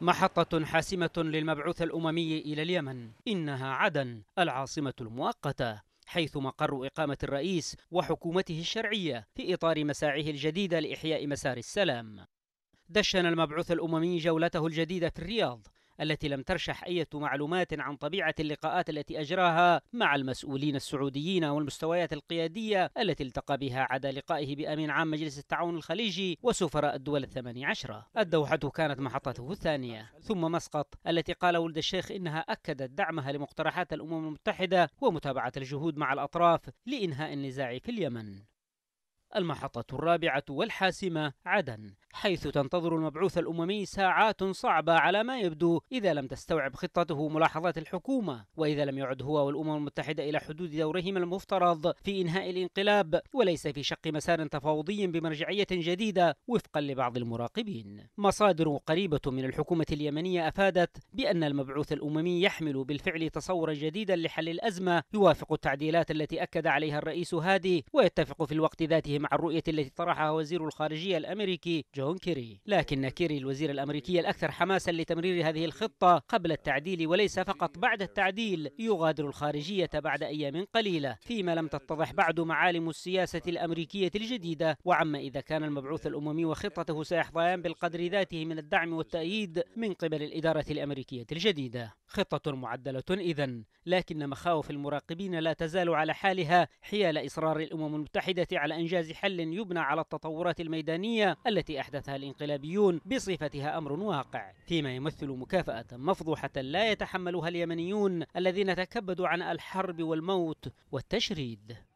محطة حاسمة للمبعوث الأممي إلى اليمن إنها عدن العاصمة المؤقتة حيث مقر إقامة الرئيس وحكومته الشرعية في إطار مساعيه الجديدة لإحياء مسار السلام دشن المبعوث الأممي جولته الجديدة في الرياض التي لم ترشح أي معلومات عن طبيعة اللقاءات التي أجراها مع المسؤولين السعوديين والمستويات القيادية التي التقى بها عدا لقائه بأمين عام مجلس التعاون الخليجي وسفراء الدول الثمانية عشرة الدوحة كانت محطته الثانية ثم مسقط التي قال ولد الشيخ إنها أكدت دعمها لمقترحات الأمم المتحدة ومتابعة الجهود مع الأطراف لإنهاء النزاع في اليمن المحطة الرابعة والحاسمة عدن حيث تنتظر المبعوث الأممي ساعات صعبة على ما يبدو إذا لم تستوعب خطته ملاحظات الحكومة وإذا لم يعد هو والأمم المتحدة إلى حدود دورهما المفترض في إنهاء الانقلاب وليس في شق مسار تفاوضي بمرجعية جديدة وفقا لبعض المراقبين مصادر قريبة من الحكومة اليمنية أفادت بأن المبعوث الأممي يحمل بالفعل تصورا جديدا لحل الأزمة يوافق التعديلات التي أكد عليها الرئيس هادي ويتفق في الوقت ذاته مع الرؤية التي طرحها وزير الخارجية الأمريكي جو جون كيري لكن كيري الوزير الأمريكي الأكثر حماسا لتمرير هذه الخطة قبل التعديل وليس فقط بعد التعديل يغادر الخارجية بعد أيام قليلة فيما لم تتضح بعد معالم السياسة الأمريكية الجديدة وعما إذا كان المبعوث الأممي وخطته سيحظيان بالقدر ذاته من الدعم والتأييد من قبل الإدارة الأمريكية الجديدة خطة معدلة إذا لكن مخاوف المراقبين لا تزال على حالها حيال إصرار الأمم المتحدة على إنجاز حل يبنى على التطورات الميدانية التي أحدث أحدثها الإنقلابيون بصفتها أمر واقع فيما يمثل مكافأة مفضوحة لا يتحملها اليمنيون الذين تكبدوا عن الحرب والموت والتشريد